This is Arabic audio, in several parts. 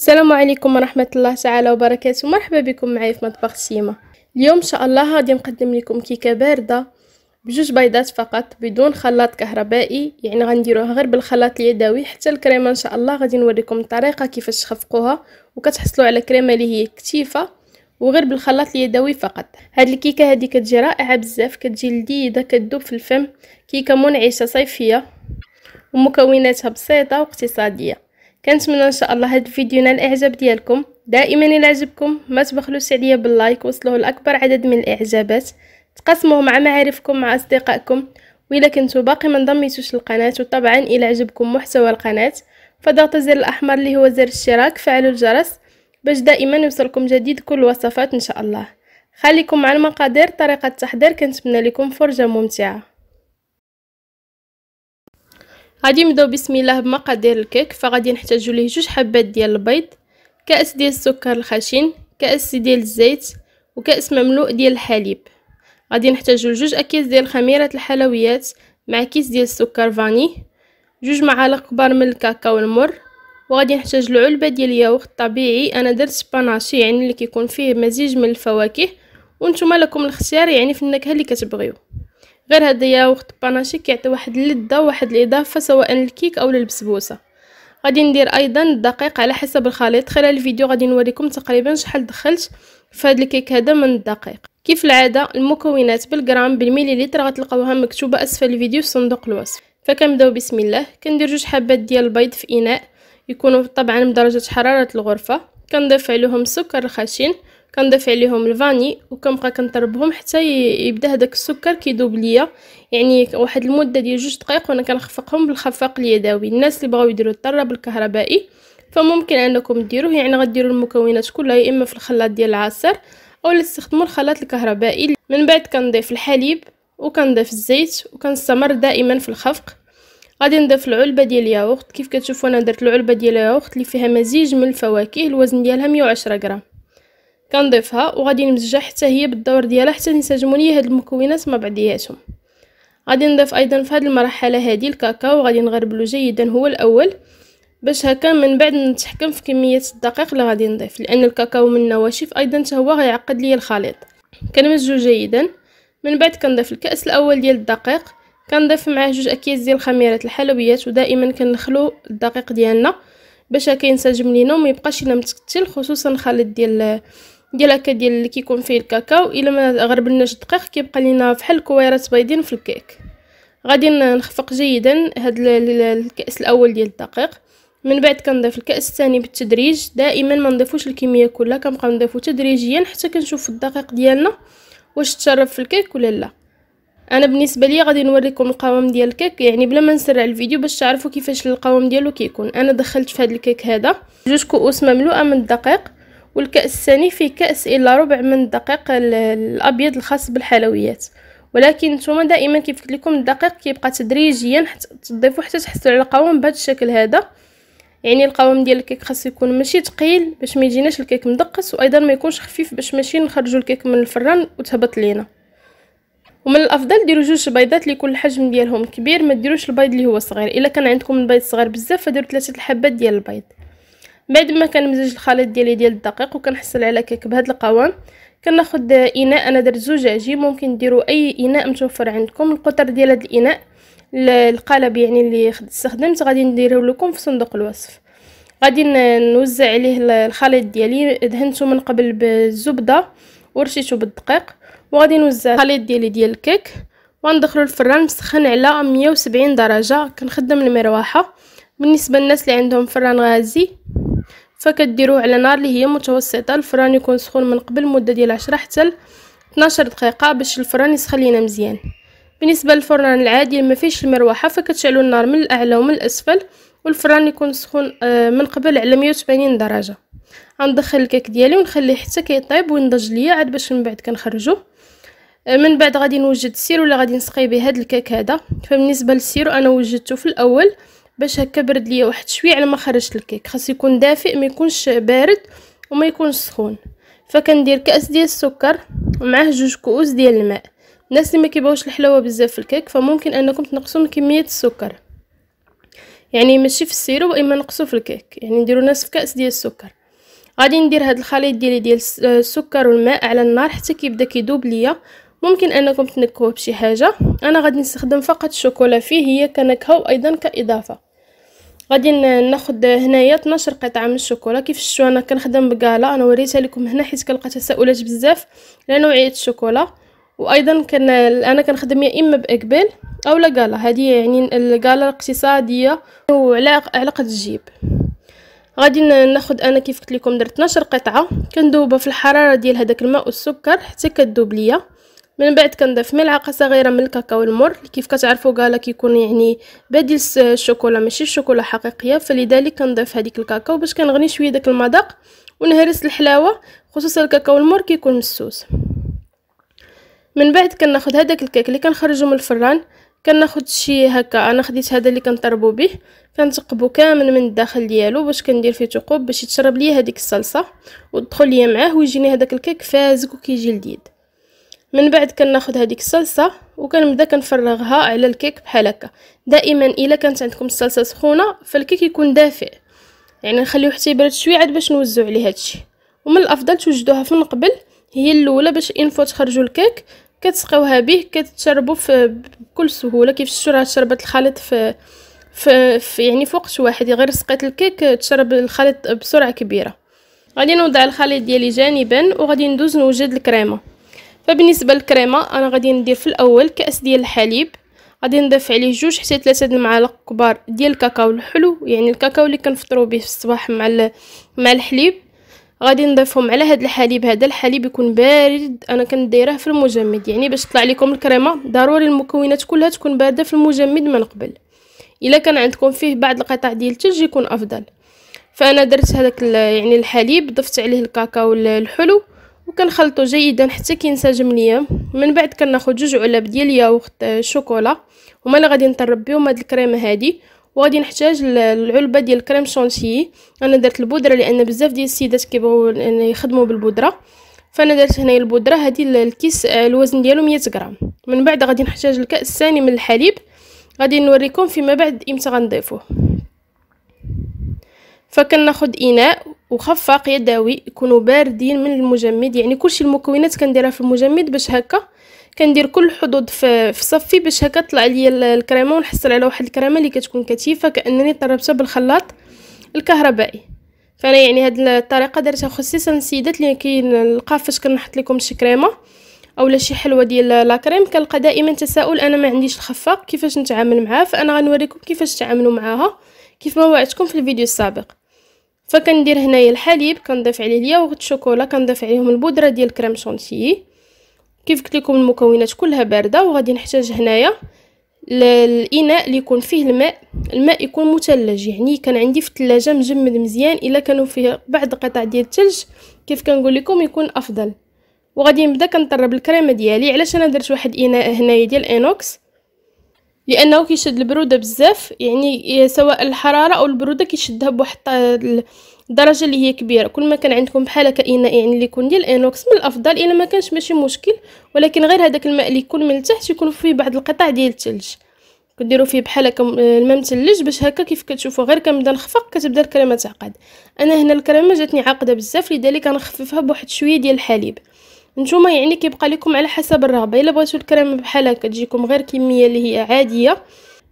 السلام عليكم ورحمة الله تعالى وبركاته مرحبا بكم معايا في مطبخ سيما اليوم ان شاء الله غادي نقدم لكم كيكه بارده بجوج بيضات فقط بدون خلاط كهربائي يعني غنديروها غير بالخلاط اليدوي حتى الكريمه ان شاء الله غادي نوريكم الطريقه كيفاش تخفقوها وكتحصلوا على كريمه اللي هي كثيفه وغير بالخلاط اليدوي فقط هاد الكيكه هادي كتجي رائعه بزاف كتجي لذيذه كتذوب في الفم كيكه منعشه صيفيه ومكوناتها بسيطه واقتصاديه كنتمنى ان شاء الله هاد الفيديو نال الاعجاب ديالكم دائما الى عجبكم ما تبخلوش عليا باللايك وصلوه لاكبر عدد من الاعجابات تقسموه مع معارفكم مع اصدقائكم والا كنتو باقي ما انضميتوش للقناه وطبعا الى عجبكم محتوى القناه فضغطوا الزر الاحمر اللي هو زر الاشتراك فعلوا الجرس باش دائما يوصلكم جديد كل الوصفات ان شاء الله خليكم مع المقادير طريقه التحضير كنتمنى لكم فرجه ممتعه غادي نبداو بسم الله بمقادير الكيك فغادي نحتاجو ليه جوج حبات ديال البيض كاس ديال السكر الخشن كاس ديال الزيت وكاس مملوء ديال الحليب غادي نحتاجو جوج اكياس ديال خميره الحلويات مع كيس ديال السكر فاني جوج معالق كبار من الكاكاو المر وغادي نحتاج العلبه ديال الياغورت طبيعي انا درت سباناشي يعني اللي كيكون فيه مزيج من الفواكه وانتم لكم الاختيار يعني في النكهه اللي كتبغيو غير هاد وقت الباناشي كيعطي واحد اللذه واحد الاضافه سواء للكيك او للبسبوسه غادي ندير ايضا الدقيق على حسب الخليط خلال الفيديو غادي نوريكم تقريبا شحال دخلت في هذا الكيك هذا من الدقيق كيف العاده المكونات بالغرام بالمليلتر غتلقاوها مكتوبه اسفل الفيديو في صندوق الوصف فكنبداو بسم الله كندير جوج حبات ديال البيض في اناء يكونوا طبعا بدرجه حراره الغرفه كنضيف عليهم السكر الخشن كنضيف عليهم الفاني وكنبقى كنضربهم حتى يبدا هذاك السكر كيذوب ليا يعني واحد المده ديال جوج دقائق وانا كنخفقهم بالخفاق اليدوي الناس اللي بغاو يديروا الطراب الكهربائي فممكن انكم ديروه يعني غديروا المكونات كلها يا اما في الخلاط ديال العصير او تستخدموا الخلاط الكهربائي من بعد كنضيف الحليب وكنضيف الزيت وكنستمر دائما في الخفق غادي نضيف العلبه ديال الياغورت كيف كتشوفوا انا درت العلبه ديال الياغورت اللي فيها مزيج من الفواكه الوزن ديالها 110 غرام كنضيفها وغادي نمزجها حتى هي بالدور ديالها حتى ينسجموا لي هاد المكونات مع بعضياتهم غادي نضيف ايضا في هاد المرحله هادي الكاكاو وغادي نغربلو جيدا هو الاول باش هكا من بعد نتحكم في كميه الدقيق اللي غادي نضيف لان الكاكاو من النواشف ايضا حتى هو غيعقد ليا الخليط كنمزجو جيدا من بعد كنضيف الكاس الاول ديال الدقيق كنضيف معاه جوج اكياس ديال الخميره الحلويات ودائما كنخلو الدقيق ديالنا باش هكا ينسجم لينا وما يبقاش لنا متكتل خصوصا الخليط ديال ديال هكا ديال اللي كيكون فيه الكاكاو الا ما غربلناش دقيق كيبقى لينا فحال الكويرات بيضين في الكيك غادي نخفق جيدا هاد الكاس الاول ديال الدقيق من بعد كنضيف الكاس الثاني بالتدريج دائما ما نضيفوش الكميه كلها كنبقاو نضيفو تدريجيا حتى كنشوف الدقيق ديالنا واش تشرب في الكيك ولا لا انا بالنسبه لي غادي نوريكم القوام ديال الكيك يعني بلا ما نسرع الفيديو باش تعرفوا كيفاش القوام ديالو كيكون انا دخلت في هذا الكيك هذا جوج كؤوس مملوءه من الدقيق والكأس الثاني فيه كأس إلى ربع من الدقيق الأبيض الخاص بالحلويات ولكن نتوما دائما كيف قلت لكم الدقيق كيبقى تدريجيا حتى تضيفوا حتى تحصلوا على القوام بهذا الشكل هذا يعني القوام ديال الكيك خاص يكون ماشي ثقيل باش ما يجيناش الكيك مدقس وايضا ما يكونش خفيف باش ماشي نخرجوا الكيك من الفران وتهبط لينا ومن الافضل ديروا جوج بيضات اللي يكون الحجم ديالهم كبير ما ديروش البيض اللي هو صغير الا كان عندكم البيض صغير بزاف فديروا ثلاثه الحبات ديال البيض بعد ما كنمزج الخليط ديالي ديال الدقيق وكنحصل على كيك بهذا القوام كناخد اناء انا درت زوج عجين ممكن ديروا اي اناء متوفر عندكم القطر ديال هذا الاناء القالب يعني اللي استخدمت غادي نديره لكم في صندوق الوصف غادي نوزع عليه الخليط ديالي دهنته من قبل بالزبده ورشيته بالدقيق وغادي نوزع الخليط ديالي ديال الكيك وندخلو الفران مسخن على 170 درجه كنخدم المروحه بالنسبه للناس اللي عندهم فران غازي فكديروه على نار اللي هي متوسطه الفران يكون سخون من قبل مده ديال 10 حتى 12 دقيقه باش الفران يسخن لينا مزيان بالنسبه للفران العادي ما فيش المروحه فكتشعلوا النار من الاعلى ومن الاسفل والفران يكون سخون آه، من قبل على 180 درجه غندخل الكيك ديالي ونخليه حتى كيطيب وينضج ليا عاد باش من بعد كنخرجوه آه، من بعد غادي نوجد السيرو اللي غادي نسقي به هذا الكيك هذا فبالنسبه للسيرو انا وجدته في الاول باش هكا برد ليا واحد شويه على ما خرجت الكيك خاص يكون دافئ ما يكونش بارد وما يكونش سخون فكندير كاس ديال السكر ومعاه جوج كؤوس ديال الماء الناس اللي ما كيبغوش الحلاوه بزاف في الكيك فممكن انكم تنقصوا من كميه السكر يعني ماشي في السيرو اما نقصوا في الكيك يعني نديروا نصف كاس ديال السكر غادي ندير هاد الخليط ديالي ديال آه، السكر والماء على النار حتى كيبدا كيدوب ليا ممكن انكم تنكوه بشي حاجه انا غادي نستخدم فقط الشوكولا فيه هي كنكهه وايضا كاضافه غادي ناخد هنايا 12 قطعه من الشوكولا كيف شتو انا كنخدم بكالا انا وريتها لكم هنا حيت كنلقى تساؤلات بزاف على نوعيه الشوكولا وايضا كان انا كنخدم يا اما بإكبيل او لا كالا هذه يعني الكالا الاقتصاديه وعلى علاقه الجيب غادي ناخد انا كيف قلت لكم درت 12 قطعه كندوبها في الحراره ديال هذاك الماء والسكر حتى كدوب ليا من بعد كنضيف ملعقه صغيره من الكاكاو المر كيف كتعرفوا قالا كيكون يعني بديل الشوكولا ماشي الشوكولا حقيقيه فلذلك كنضيف هذيك الكاكاو باش كنغني شويه داك المذاق ونهرس الحلاوه خصوصا الكاكاو المر كيكون مسوس من بعد كناخذ هذاك الكيك اللي كنخرجو من الفران كناخد شي هكا انا خديت هذا اللي كنطربو به كنتقبو كامل من الداخل ديالو باش كندير فيه ثقوب باش يتشرب ليا هذيك الصلصه وتدخل ليا معاه ويجيني هذاك الكيك فازك وكيجي لذيذ من بعد كناخد هذيك الصلصه وكنبدا كنفرغها على الكيك بحال هكا دائما الا كانت عندكم الصلصه سخونه فالكيك يكون دافئ يعني نخليوه حتى يبرد شويه عاد باش نوزعوا عليه هادشي ومن الافضل توجدوها في قبل هي الاولى باش انفو تخرجوا الكيك كتسقيوها به كتشربوا بكل سهوله كيف الشرعه شربت الخليط في, في, في يعني في وقت واحد غير سقيت الكيك تشرب الخليط بسرعه كبيره غادي نوضع الخليط ديالي جانبا وغادي ندوز نوجد الكريمه فبالنسبه للكريمه انا غادي ندير في الاول كاس ديال الحليب غادي نضيف عليه جوج حتى ثلاثه د المعالق كبار ديال الكاكاو الحلو يعني الكاكاو اللي كنفطروا به في الصباح مع مع الحليب غادي نضيفهم على هذا الحليب هذا الحليب يكون بارد انا كنديره في المجمد يعني باش تطلع لكم الكريمه ضروري المكونات كلها تكون بارده في المجمد من قبل الا كان عندكم فيه بعض القطع ديال الثلج يكون افضل فانا درت هذاك يعني الحليب ضفت عليه الكاكاو الحلو وكنخلطو جيدا حتى كينسجم ليا من بعد كناخذ جوج علب ديال ياغورت آه، شوكولا هما اللي غادي نطرب بهم هاد الكريمه هادي وغادي نحتاج العلبه ديال كريم شونتيي انا درت البودره لان بزاف ديال السيدات كيبغيو يخدموا بالبودره فانا درت هنايا البودره هادي الكيس آه، الوزن ديالو 100 غرام من بعد غادي نحتاج الكاس ثاني من الحليب غادي نوريكم فيما بعد امتى غنضيفوه فكناخذ اناء وخفاق يدوي يكونوا باردين من المجمد يعني كلشي المكونات كنديرها في المجمد باش هكا كندير كل الحدود في, في صفي باش هكا طلع ليا الكريمه ونحصل على واحد الكريمه اللي كتكون كثيفه كانني طربتها بالخلاط الكهربائي فانا يعني هاد الطريقه درتها خصيصا السيدات اللي كنلقى فاش كنحط لكم شي كريمه اولا شي حلوه ديال لا كريم كنلقى دائما تساؤل انا ما عنديش الخفاق كيفاش نتعامل معاه فانا غنوريكم كيفاش تعاملوا معاها كيف ما وعدتكم في الفيديو السابق فكندير هنايا الحليب كنضيف عليه الياغورت شوكولا كنضيف عليهم البودره ديال كريم شونتيي كيف قلت لكم المكونات كلها بارده وغادي نحتاج هنايا الاناء اللي يكون فيه الماء الماء يكون مثلج يعني كان عندي في الثلاجه مجمد مزيان الا كانوا فيه بعض القطع ديال الثلج كيف كنقول لكم يكون افضل وغادي نبدا كنطرب الكريمه ديالي علاش انا درت واحد اناء هنايا ديال انوكس لانه كيشد البروده بزاف يعني سواء الحراره او البروده كيشدها بواحد الدرجه اللي هي كبيره كل ما كان عندكم بحال هكا اناء يعني اللي يكون ديال الانوكس من الافضل الا ما كانش ماشي مشكل ولكن غير هذاك الماء اللي يكون من التحت يكون فيه بعض القطع ديال الثلج كديروا فيه بحال هكا الماء متلج باش هكا كيف كتشوفوا غير كنبدا نخفق كتبدا الكريمه تعقد انا هنا الكريمه جاتني عاقده بزاف لذلك غنخففها بواحد شويه ديال الحليب نتوما يعني كيبقى لكم على حسب الرغبه الا بغيتو الكريمه بحال هكا تجيكم غير كميه اللي هي عاديه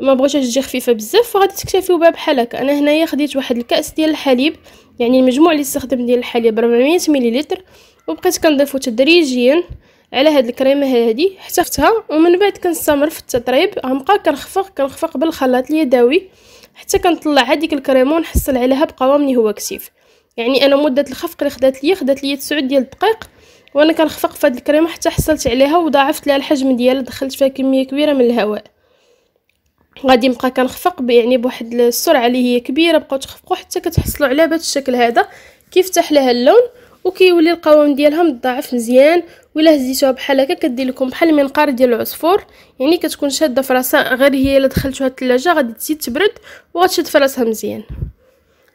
ما بغيتهاش تجي خفيفه بزاف فغادي تكتفيو بها بحال هكا انا هنايا خديت واحد الكاس ديال الحليب يعني المجموع اللي استخدم ديال الحليب 400 مليلتر وبقيت كنضيفو تدريجيا على هاد الكريمه هادي حتى ومن بعد كنستمر في التطريب غنبقى كنخفق كنخفق بالخلاط اليدوي حتى كنطلع هذيك الكريمه ونحصل عليها بقوام اللي هو كثيف يعني انا مده الخفق اللي خدات ليا خدات لي 9 ديال الدقائق وانا كنخفق فهاد الكريمه حتى حصلت عليها وضاعفت لها الحجم ديالها دخلت فيها كميه كبيره من الهواء غادي نبقى كنخفق يعني بواحد السرعه اللي هي كبيره بقاو تخفقوا حتى كتحصلوا على بهذا الشكل هذا كيفتح لها اللون وكيولي القوام ديالها متضاعف مزيان الا هزيتوها بحال هكا كدير لكم بحال المنقار ديال العصفور يعني كتكون شاده في راسها غير هي الا دخلتوها الثلاجه غادي تزيد تبرد وغتشد في راسها مزيان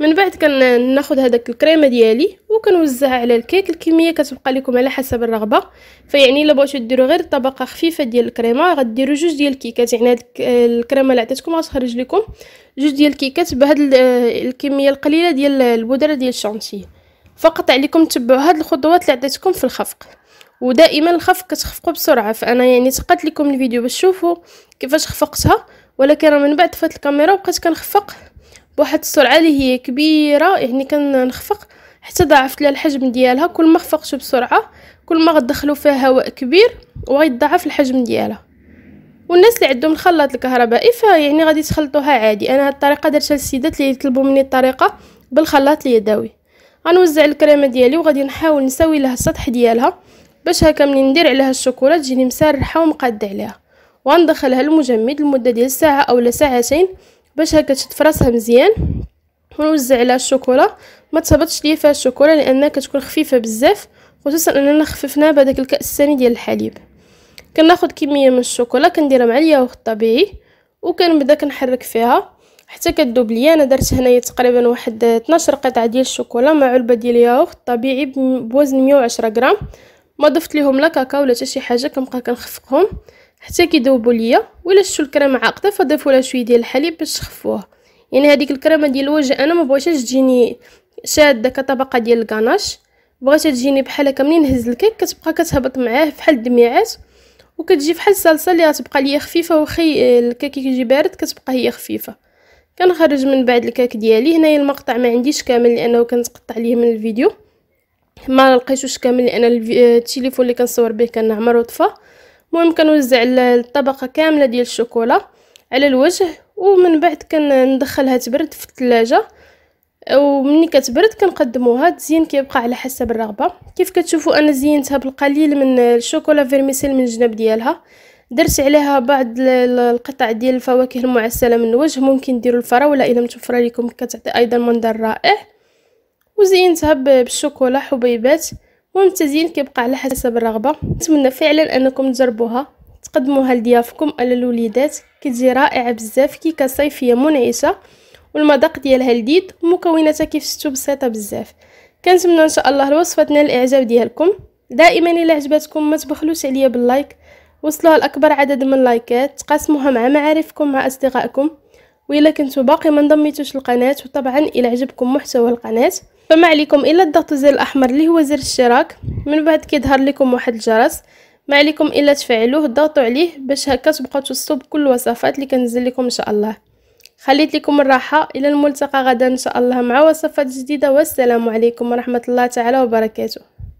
من بعد كناخذ هذاك الكريمه ديالي وكنوزعها على الكيك الكميه كتبقى لكم على حسب الرغبه فيعني الا بغيتو ديروا غير طبقه خفيفه ديال الكريمه غديروا جوج ديال الكيكات يعني هاد الكريمه اللي عطيتكم غتخرج لكم جوج ديال الكيكات بهاد الكميه القليله ديال البودره ديال الشانتيه فقط عليكم تبعوا هاد الخطوات اللي عطيتكم في الخفق ودائما الخفق كتخفقوا بسرعه فانا يعني تقات لكم الفيديو باش تشوفوا كيفاش خفقتها ولكن من بعد فات الكاميرا وبقيت كنخفق بواحد السرعه اللي هي كبيره يعني كنخفق حتى ضاعفت لها الحجم ديالها كل ما خفقت بسرعه كل ما غدخلوا فيها هواء كبير وغيتضاعف الحجم ديالها والناس اللي عندهم الخلاط الكهربائي فيعني غادي تخلطوها عادي انا هاد الطريقه درتها للسيدات اللي يطلبوا مني الطريقه بالخلاط اليدوي غنوزع الكريمه ديالي وغادي نحاول نسوي لها السطح ديالها باش هكا ملي ندير عليها الشوكولا تجيني مسرحه ومقاده عليها وغندخلها المجمد لمده ديال ساعه اولا ساعتين باش هكا تشد فراسها مزيان ونوزع عليها الشوكولا ما تهبطش ليا فيها الشوكولا لانها كتكون خفيفه بزاف خصوصا اننا خففناها بهذاك الكاس الثاني ديال الحليب كناخذ كميه من الشوكولا كنديرها مع الياغورت الطبيعي وكنبدا كنحرك فيها حتى كدوب ليا انا درت هنايا تقريبا واحد 12 قطعه ديال الشوكولا مع علبه ديال الياغورت الطبيعي بوزن 110 غرام ما ضفت ليهم لا كاكاو ولا حتى شي حاجه كنبقى كنخفقهم حتى كيذوبوا ليا ولا شفتوا الكريمه عاقده فضيفوا لها شويه ديال الحليب باش تخفوها يعني هذيك الكريمه ديال الوجه انا ما بغيتهاش تجيني شاده كطبقه ديال الكاناش بغيت تجيني بحال هكا منين نهز الكيك كتبقى كتهبط معاه بحال الدميعات وكتجي بحال الصلصه اللي غتبقى ليا خفيفه وخي الكيك كيجي بارد كتبقى هي خفيفه كنخرج من بعد الكيك ديالي هنايا المقطع ما عنديش كامل لانه كنتقطع ليه من الفيديو ما لقيتوش كامل لان التليفون اللي كنصور به كان عمر طفى المهم كنوزع الطبقه كامله ديال الشوكولا على الوجه ومن بعد كندخلها تبرد في الثلاجه ومني كتبرد كنقدموها التزيين كيبقى على حسب الرغبه كيف كتشوفوا انا زينتها بالقليل من الشوكولا فيرميسيل من الجناب ديالها درت عليها بعض القطع ديال الفواكه المعسله من الوجه ممكن ديروا الفراوله الا متوفره لكم كتعطي ايضا منظر رائع وزينتها بالشوكولا حبيبات والتزيين كيبقى على حسب الرغبه نتمنى فعلا انكم تجربوها تقدموها لضيافكم على الوليدات كتجي رائعه بزاف كيكه صيفيه منعشه والمذاق ديالها لذيذ ومكوناتها كيف شفتوا بسيطه بزاف كنتمنى ان شاء الله الوصفه تنال الاعجاب ديالكم دائما الا عجبتكم ما تبخلوش عليا باللايك وصلوها لاكبر عدد من اللايكات تقاسموها مع معارفكم مع اصدقائكم وإلا كنتو باقي ما انضميتوش القناه وطبعا الى عجبكم محتوى القناه فما عليكم الا تضغطوا زر الاحمر اللي هو زر الاشتراك من بعد كيظهر لكم واحد الجرس ما عليكم الا تفعلوه ضغطوا عليه باش هكا تبقاو توصلوا بكل الوصفات اللي كنزل لكم ان شاء الله خليت لكم الراحه الى الملتقى غدا ان شاء الله مع وصفات جديده والسلام عليكم ورحمه الله تعالى وبركاته